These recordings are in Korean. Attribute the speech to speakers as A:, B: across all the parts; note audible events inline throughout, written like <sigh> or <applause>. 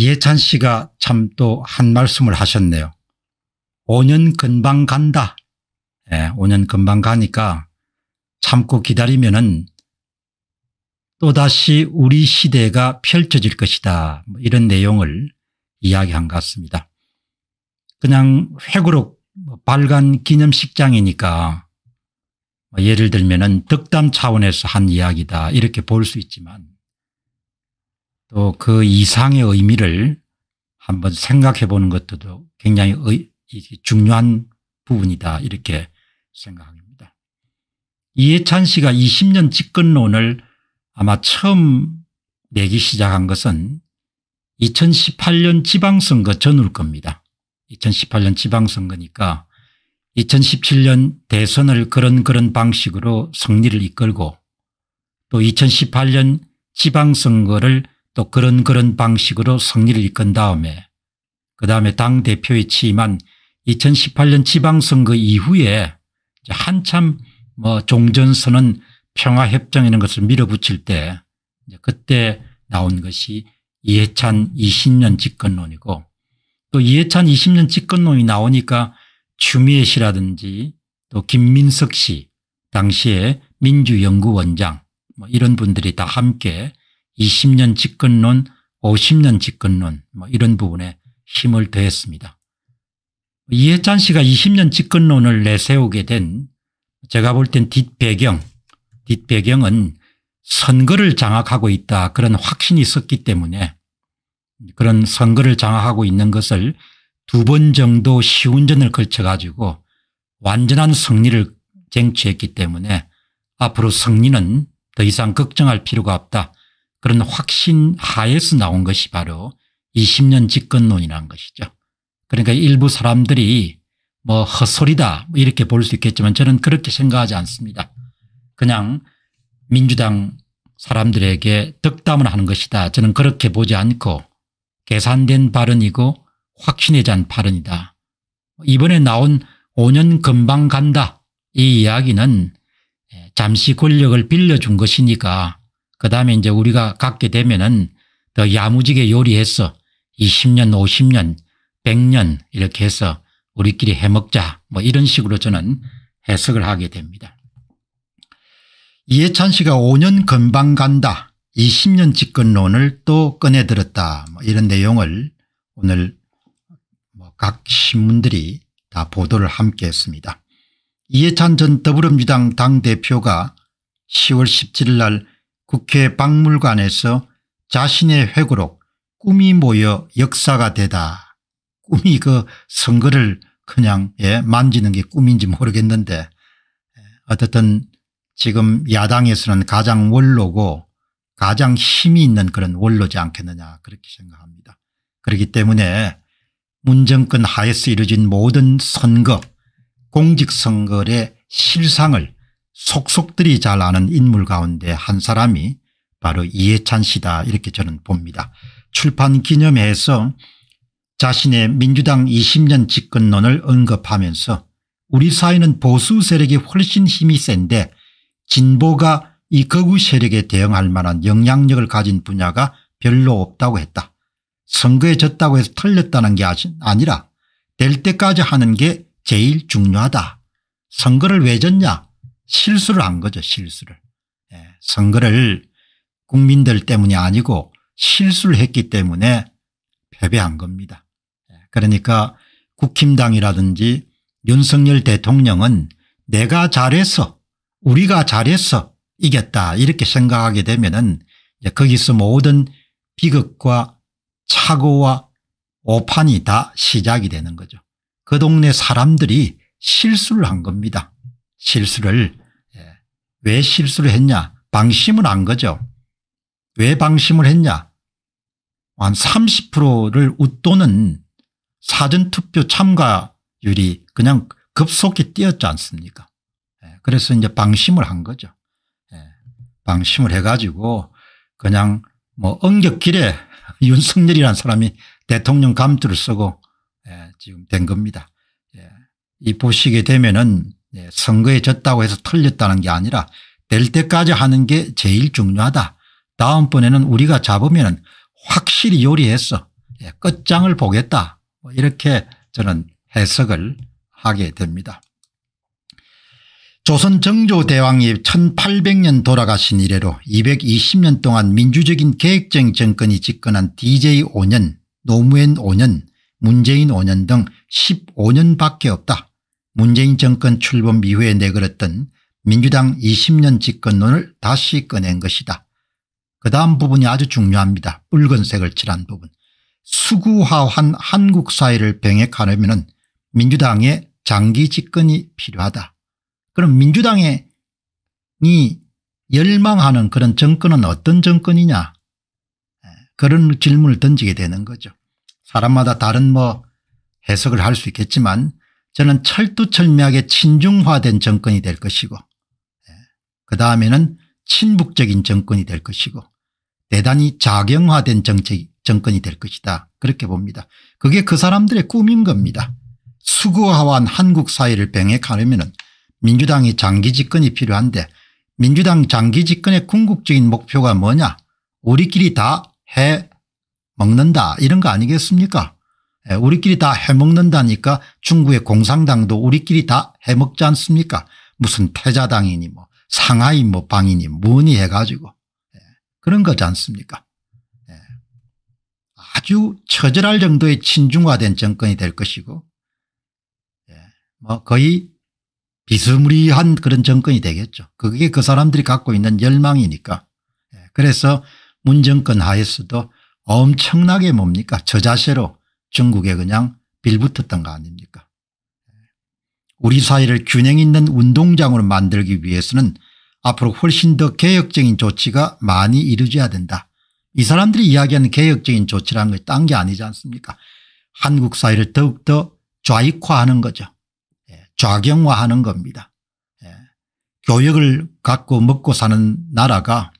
A: 이해찬 씨가 참 또 한 말씀을 하셨네요. 5년 금방 간다. 예, 5년 금방 가니까 참고 기다리면 은 또다시 우리 시대가 펼쳐질 것이다. 뭐 이런 내용을 이야기한 것 같습니다. 그냥 회고록 뭐 발간 기념식장이니까 뭐 예를 들면 은득담 차원에서 한 이야기다 이렇게 볼 수 있지만 또그 이상의 의미를 한번 생각해 보는 것도 굉장히 중요한 부분이다 이렇게 생각합니다. 이해찬 씨가 20년 집권론을 아마 처음 내기 시작한 것은 2018년 지방선거 전후일 겁니다. 2018년 지방선거니까 2017년 대선을 그런 그런 방식으로 승리를 이끌고 또 2018년 지방선거를 또 그런 그런 방식으로 승리를 이끈 다음에 그 다음에 당대표에 취임한 2018년 지방선거 이후에 한참 뭐 종전선언 평화협정이라 것을 밀어붙일 때 이제 그때 나온 것이 이해찬 20년 집권론이고 또 이해찬 20년 집권론이 나오니까 추미애 씨라든지 또 김민석 씨 당시에 민주연구원장 뭐 이런 분들이 다 함께 20년 집권론 50년 집권론 뭐 이런 부분에 힘을 더했습니다. 이해찬 씨가 20년 집권론을 내세우게 된 제가 볼 땐 뒷배경 뒷배경은 선거를 장악하고 있다 그런 확신이 있었기 때문에 그런 선거를 장악하고 있는 것을 두 번 정도 시운전을 걸쳐 가지고 완전한 승리를 쟁취했기 때문에 앞으로 승리는 더 이상 걱정할 필요가 없다. 그런 확신 하에서 나온 것이 바로 20년 집권론이라는 것이죠. 그러니까 일부 사람들이 뭐 헛소리다 이렇게 볼 수 있겠지만 저는 그렇게 생각하지 않습니다. 그냥 민주당 사람들에게 덕담을 하는 것이다. 저는 그렇게 보지 않고 계산된 발언이고 확신에 잔 발언이다. 이번에 나온 5년 금방 간다 이 이야기는 예, 잠시 권력을 빌려준 것이니까 그다음에 이제 우리가 갖게 되면은 더 야무지게 요리해서 20년 50년 100년 이렇게 해서 우리끼리 해먹자 뭐 이런 식으로 저는 해석을 하게 됩니다. 이해찬 씨가 5년 금방 간다 20년 집권론을 또 꺼내들었다 뭐 이런 내용을 오늘 뭐각 신문들이 다 보도를 함께 했습니다. 이해찬 전 더불어민주당 당대표가 10월 17일 날 국회 박물관에서 자신의 회고록 꿈이 모여 역사가 되다. 꿈이 그 선거를 그냥 예, 만지는 게 꿈인지 모르겠는데 어쨌든 지금 야당에서는 가장 원로고 가장 힘이 있는 그런 원로지 않겠느냐 그렇게 생각합니다. 그렇기 때문에 문정권 하에서 이루어진 모든 선거 공직선거의 실상을 속속들이 잘 아는 인물 가운데 한 사람이 바로 이해찬 씨다 이렇게 저는 봅니다. 출판 기념회에서 자신의 민주당 20년 집권론을 언급하면서 우리 사회는 보수 세력이 훨씬 힘이 센데 진보가 이 거구 세력에 대응할 만한 영향력을 가진 분야가 별로 없다고 했다. 선거에 졌다고 해서 틀렸다는 게 아니라 될 때까지 하는 게 제일 중요하다. 선거를 왜 졌냐 실수를 한 거죠 실수를. 예, 선거를 국민들 때문이 아니고 실수를 했기 때문에 패배한 겁니다. 예, 그러니까 국힘당이라든지 윤석열 대통령은 내가 잘해서 우리가 잘해서 이겼다 이렇게 생각하게 되면 은 거기서 모든 비극과 착오와 오판이 다 시작이 되는 거죠. 그 동네 사람들이 실수를 한 겁니다. 실수를 왜 실수를 했냐 방심을 한 거죠. 왜 방심을 했냐 한 30%를 웃도는 사전투표 참가율이 그냥 급속히 뛰었지 않습니까 예, 그래서 이제 방심을 한 거죠. 예, 방심을 해가지고 그냥 뭐 엉격길에 <laughs> 윤석열이라는 사람이 대통령 감투를 쓰고 예, 지금 된 겁니다. 이 보시게 되면은 예, 선거에 졌다고 해서 틀렸다는 게 아니라 될 때까지 하는 게 제일 중요하다. 다음번에는 우리가 잡으면 확실히 요리해서 예, 끝장을 보겠다. 뭐 이렇게 저는 해석을 하게 됩니다. 조선 정조대왕이 1800년 돌아가신 이래로 220년 동안 민주적인 계획적 정권이 집권한 DJ 5년, 노무현 5년, 문재인 5년 등 15년밖에 없다. 문재인 정권 출범 이후에 내걸었던 민주당 20년 집권론을 다시 꺼낸 것이다. 그 다음 부분이 아주 중요합니다. 붉은색을 칠한 부분. 수구화한 한국 사회를 병행하려면 민주당의 장기 집권이 필요하다. 그럼 민주당이 열망하는 그런 정권은 어떤 정권이냐 그런 질문을 던지게 되는 거죠. 사람마다 다른 뭐 해석을 할 수 있겠지만 저는 철두철미하게 친중화된 정권이 될 것이고 예, 그 다음에는 친북적인 정권이 될 것이고 대단히 자경화된 정책, 정권이 될 것이다 그렇게 봅니다. 그게 그 사람들의 꿈인 겁니다. 수구화한 한국 사회를 병행하려면 민주당이 장기 집권이 필요한데 민주당 장기 집권의 궁극적인 목표가 뭐냐 우리끼리 다 해 먹는다 이런 거 아니겠습니까 예, 우리끼리 다 해먹는다니까 중국의 공산당도 우리끼리 다 해먹지 않습니까 무슨 태자당이니 뭐 상하이 뭐 방이니 뭐니 해가지고 예, 그런 거지 않습니까 예. 아주 처절할 정도의 친중화된 정권이 될 것이고 뭐 거의 비스무리한 그런 정권이 되겠죠. 그게 그 사람들이 갖고 있는 열망이니까. 그래서 문정권 하에서도 엄청나게 뭡니까 저자세로 중국에 그냥 빌붙었던 거 아닙니까 우리 사회를 균형 있는 운동장으로 만들기 위해서는 앞으로 훨씬 더 개혁적인 조치가 많이 이루어져야 된다. 이 사람들이 이야기하는 개혁적인 조치라는 것이 딴 게 아니지 않습니까 한국 사회를 더욱더 좌익화하는 거죠. 예, 좌경화하는 겁니다. 예, 교역을 갖고 먹고 사는 나라가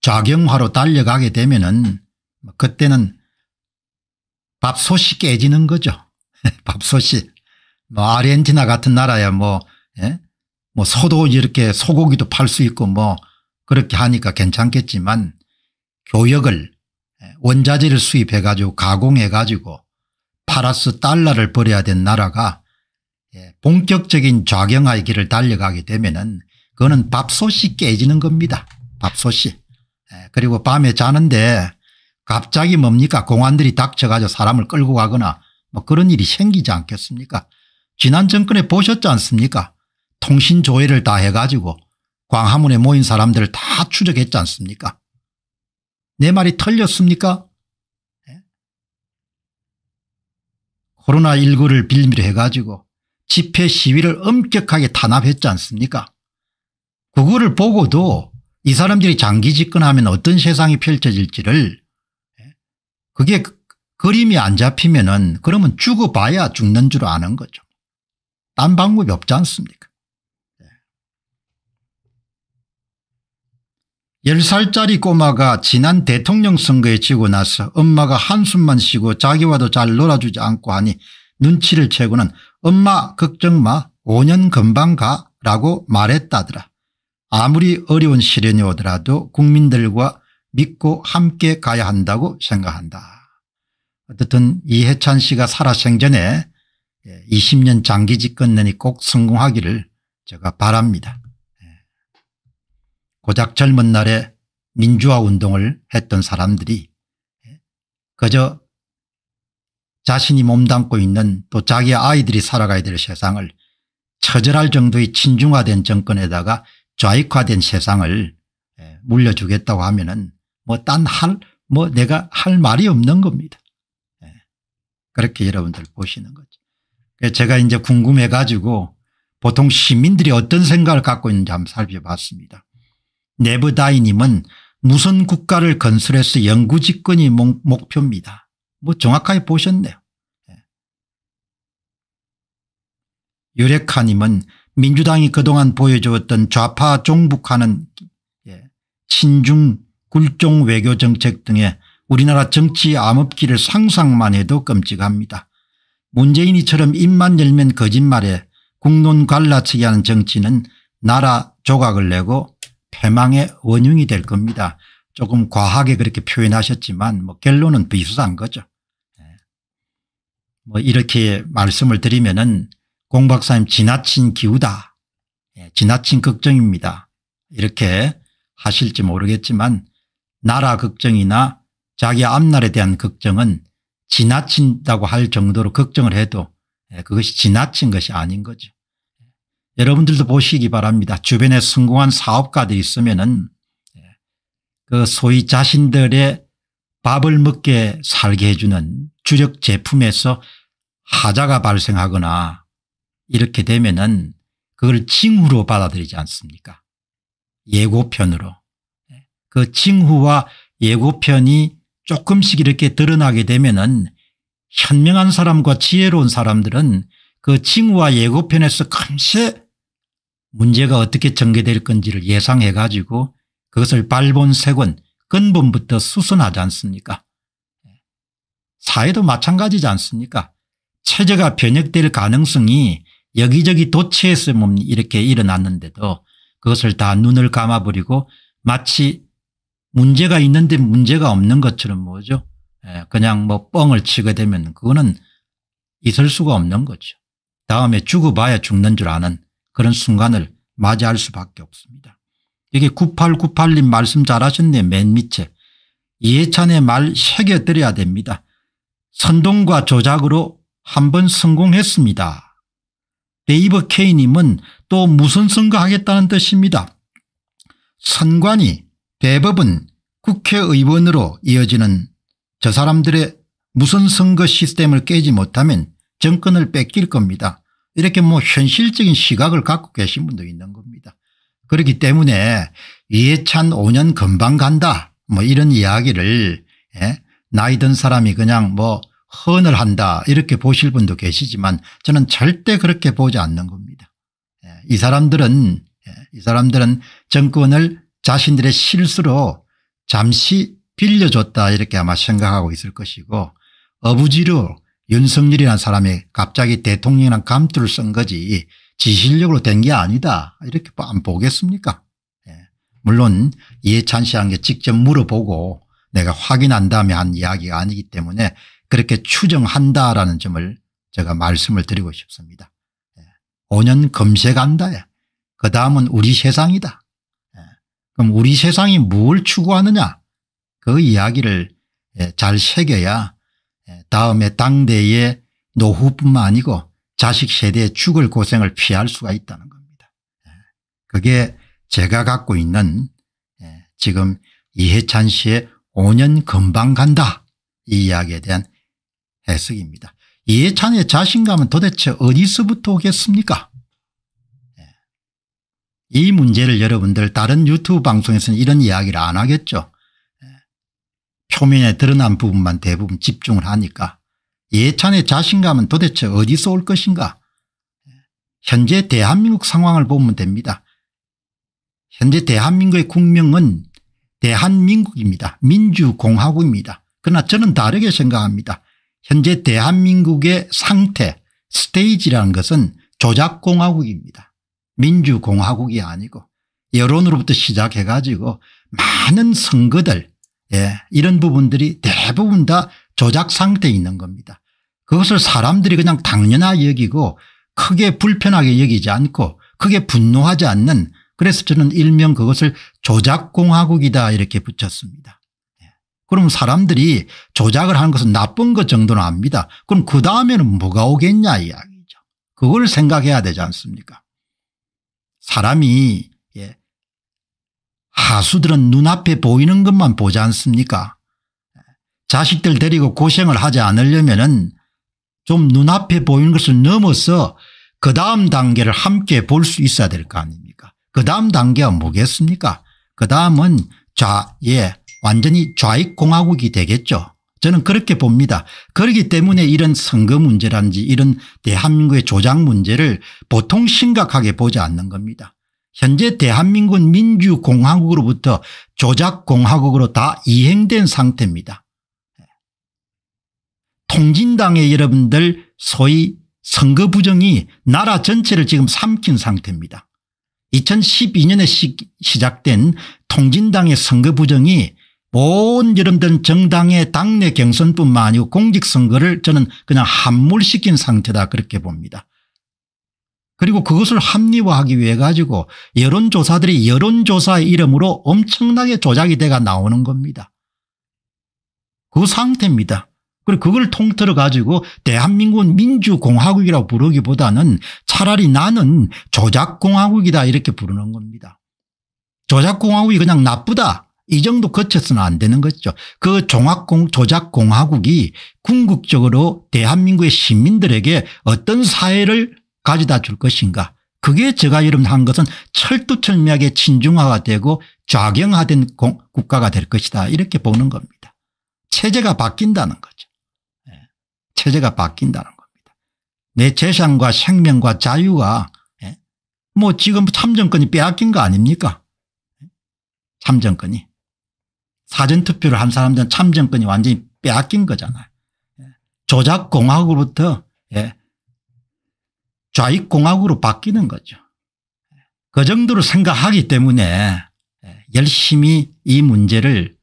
A: 좌경화로 달려가게 되면 은 뭐 그때는 밥솥이 깨지는 거죠. <laughs> 밥솥이. 뭐 아르헨티나 같은 나라야 뭐, 예? 뭐 소도 이렇게 소고기도 팔 수 있고 뭐 그렇게 하니까 괜찮겠지만 교역을 예, 원자재를 수입해 가지고 가공해 가지고 팔아서 달러를 벌여야 된 나라가 예, 본격적인 좌경화의 길을 달려가게 되면은 그거는 밥솥이 깨지는 겁니다. 밥솥이. 예, 그리고 밤에 자는데 갑자기 뭡니까 공안들이 닥쳐가지고 사람을 끌고 가거나 뭐 그런 일이 생기지 않겠습니까 지난 정권에 보셨지 않습니까 통신 조회를 다 해가지고 광화문에 모인 사람들을 다 추적했지 않습니까 내 말이 틀렸습니까 네? 예? 코로나19를 빌미로 해가지고 집회 시위를 엄격하게 탄압했지 않습니까 그거를 보고도 이 사람들이 장기 집권하면 어떤 세상이 펼쳐질지를 그게 그, 그림이 안 잡히면은 그러면 죽어봐야 죽는 줄 아는 거죠. 딴 방법이 없지 않습니까? 10살짜리 예. 꼬마가 지난 대통령 선거에 지고 나서 엄마가 한숨만 쉬고 자기와도 잘 놀아주지 않고 하니 눈치를 채고는 엄마 걱정 마 5년 금방 가 라고 말했다더라. 아무리 어려운 시련이 오더라도 국민들과 믿고 함께 가야 한다고 생각한다. 어쨌든 이해찬 씨가 살아생전에 20년 예, 장기 집권론이 꼭 성공하기를 제가 바랍니다. 예. 고작 젊은 날에 민주화 운동을 했던 사람들이 예, 그저 자신이 몸담고 있는 또 자기 아이들이 살아가야 될 세상을 처절할 정도의 친중화된 정권에다가 좌익화된 세상을 물려주겠다고 하면 은 뭐딴할뭐 뭐 내가 할 말이 없는 겁니다. 예. 그렇게 여러분들 보시는 거죠. 제가 이제 궁금해 가지고 보통 시민들이 어떤 생각을 갖고 있는지 한번 살펴봤습니다. 네브다이님은 무선 국가를 건설해서 영구집권이 목표입니다. 뭐 정확하게 보셨네요. 예. 유레카님은 민주당이 그동안 보여주었던 좌파 종북하는 예, 친중 굴종 외교 정책 등의 우리나라 정치 암흑기를 상상만 해도 끔찍합니다. 문재인이처럼 입만 열면 거짓말에 국론 갈라치기 하는 정치는 나라 조각을 내고 패망의 원흉이 될 겁니다. 조금 과하게 그렇게 표현하셨지만 뭐 결론은 비슷한 거죠. 예. 뭐 이렇게 말씀을 드리면은 공 박사님 지나친 기우다. 예, 지나친 걱정입니다. 이렇게 하실지 모르겠지만 나라 걱정이나 자기 앞날에 대한 걱정은 지나친다고 할 정도로 걱정을 해도 예, 그것이 지나친 것이 아닌 거죠. 예, 여러분들도 보시기 바랍니다. 주변에 성공한 사업가들이 있으면은 예, 그 소위 자신들의 밥을 먹게 살게 해주는 주력 제품에서 하자가 발생하거나 이렇게 되면은 그걸 징후로 받아들이지 않습니까? 예고편으로. 그 징후와 예고편이 조금씩 이렇게 드러나게 되면은 현명한 사람과 지혜로운 사람들은 그 징후와 예고편에서 금세 문제가 어떻게 전개될 건지를 예상해 가지고 그것을 발본색은 근본부터 수순하지 않습니까 사회도 마찬가지지 않습니까 체제가 변혁될 가능성이 여기저기 도체에서 이렇게 일어났는데도 그것을 다 눈을 감아버리고 마치 문제가 있는데 문제가 없는 것처럼 뭐죠? 예, 그냥 뭐 뻥을 치게 되면 그거는 있을 수가 없는 거죠. 다음에 죽어봐야 죽는 줄 아는 그런 순간을 맞이할 수밖에 없습니다. 여기 9898님 말씀 잘하셨네요. 맨 밑에. 이해찬의 말 새겨드려야 됩니다. 선동과 조작으로 한 번 성공했습니다. 데이브 케님은또 무슨 선거 하겠다는 뜻입니다. 선관위 대법은 국회의원으로 이어지는 저 사람들의 무슨 선거 시스템을 깨지 못하면 정권을 뺏길 겁니다. 이렇게 뭐 현실적인 시각을 갖고 계신 분도 있는 겁니다. 그렇기 때문에 이해찬 5년 금방 간다 뭐 이런 이야기를 예? 나이 든 사람이 그냥 뭐 헌을 한다 이렇게 보실 분도 계시지만 저는 절대 그렇게 보지 않는 겁니다. 예, 이 사람들은 예, 이 사람들은 정권을 자신들의 실수로 잠시 빌려줬다 이렇게 아마 생각하고 있을 것이고 어부지로 윤석열이라는 사람이 갑자기 대통령이란 감투를 쓴 거지 지시력으로 된 게 아니다 이렇게 안 보겠습니까 예. 물론 이해찬 씨한테 직접 물어보고 내가 확인한 다음에 한 이야기가 아니기 때문에 그렇게 추정한다라는 점을 제가 말씀을 드리고 싶습니다. 예. 5년 검색한다. 그 다음은 우리 세상이다. 그럼 우리 세상이 뭘 추구하느냐 그 이야기를 예, 잘 새겨야 예, 다음에 당대의 노후뿐만 아니고 자식 세대의 죽을 고생을 피할 수가 있다는 겁니다. 예, 그게 제가 갖고 있는 지금 이해찬 씨의 5년 금방 간다 이 이야기에 대한 해석입니다. 이해찬의 자신감은 도대체 어디서부터 오겠습니까 이 문제를 여러분들 다른 유튜브 방송에서는 이런 이야기를 안 하겠죠. 표면에 드러난 부분만 대부분 집중을 하니까 예찬의 자신감은 도대체 어디서 올 것인가 현재 대한민국 상황을 보면 됩니다. 현재 대한민국의 국명은 대한민국입니다. 민주공화국입니다. 그러나 저는 다르게 생각합니다. 현재 대한민국의 상태 스테이지라는 것은 조작공화국입니다. 민주공화국이 아니고 여론으로부터 시작해 가지고 많은 선거들 예, 이런 부분들이 대부분 다 조작 상태에 있는 겁니다. 그것을 사람들이 그냥 당연하게 여기고 크게 불편하게 여기지 않고 크게 분노하지 않는 그래서 저는 일명 그것을 조작공화국이다 이렇게 붙였습니다. 예. 그럼 사람들이 조작을 하는 것은 나쁜 것 정도는 압니다. 그럼 그 다음에는 뭐가 오겠냐 이야기죠. 그걸 생각해야 되지 않습니까 사람이 예, 하수들은 눈앞에 보이는 것만 보지 않습니까 자식들 데리고 고생을 하지 않으려면 좀 눈앞에 보이는 것을 넘어서 그 다음 단계를 함께 볼 수 있어야 될 거 아닙니까 그 다음 단계가 뭐겠습니까 그 다음은 좌, 예, 완전히 좌익공화국이 되겠죠 저는 그렇게 봅니다. 그렇기 때문에 이런 선거 문제란지 이런 대한민국의 조작 문제를 보통 심각하게 보지 않는 겁니다. 현재 대한민국은 민주공화국으로부터 조작공화국으로 다 이행된 상태입니다. 통진당의 여러분들 소위 선거 부정이 나라 전체를 지금 삼킨 상태입니다. 2012년에 시, 작된 통진당의 선거 부정이 온여름된 정당의 당내 경선뿐만 아니고 공직선거를 저는 그냥 함몰시킨 상태다 그렇게 봅니다. 그리고 그것을 합리화하기 위해 가지고 여론조사들이 여론조사의 이름으로 엄청나게 조작이 돼가 나오는 겁니다. 그 상태입니다. 그리고 그걸 통틀어 가지고 대한민국은 민주공화국이라고 부르기보다는 차라리 나는 조작공화국이다 이렇게 부르는 겁니다. 조작공화국이 그냥 나쁘다 이 정도 거쳐서는 안 되는 거죠. 그 종합공 조작공화국이 궁극적으로 대한민국의 시민들에게 어떤 사회를 가져다 줄 것인가 그게 제가 여러분 한 것은 철두철미하게 친중화가 되고 좌경화된 공, 국가가 될 것이다 이렇게 보는 겁니다. 체제가 바뀐다는 거죠. 예. 체제가 바뀐다는 겁니다. 내 재산과 생명과 자유가 예. 뭐 지금 참정권이 빼앗긴 거 아닙니까? 예. 참정권이. 사전투표를 한 사람들은 참정권이 완전히 빼앗긴 거잖아요. 예. 조작공화국으로부터 예. 좌익공화국으로 바뀌는 거죠. 예. 그 정도로 생각하기 때문에 열심히 이 문제를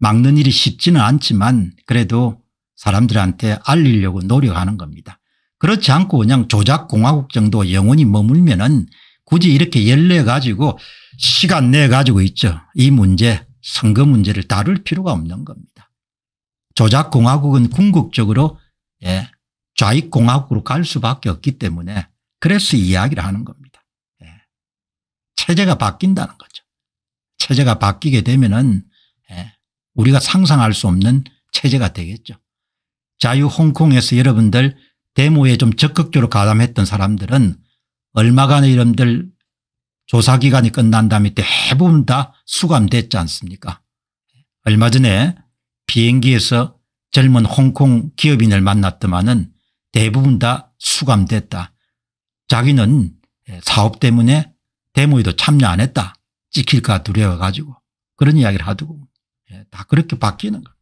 A: 막는 일이 쉽지는 않지만 그래도 사람들한테 알리려고 노력하는 겁니다. 그렇지 않고 그냥 조작공화국 정도 영원히 머물면 은 굳이 이렇게 열려 가지고 시간 내 가지고 있죠. 이 문제 선거 문제를 다룰 필요가 없는 겁니다. 조작공화국은 궁극적으로 예, 좌익공화국으로 갈 수밖에 없기 때문에 그래서 이야기를 하는 겁니다. 예. 체제가 바뀐다는 거죠. 체제가 바뀌게 되면 예, 우리가 상상할 수 없는 체제가 되겠죠. 자유 홍콩에서 여러분들 데모에 좀 적극적으로 가담했던 사람들은 얼마간의 이름들 조사기간이 끝난 다음에 대부분 다 수감됐지 않습니까 얼마 전에 비행기에서 젊은 홍콩 기업인을 만났더만은 대부분 다 수감됐다. 자기는 예, 사업 때문에 데모에도 참여 안 했다. 찍힐까 두려워가지고 그런 이야기를 하더군다 예, 그렇게 바뀌는 거. 니다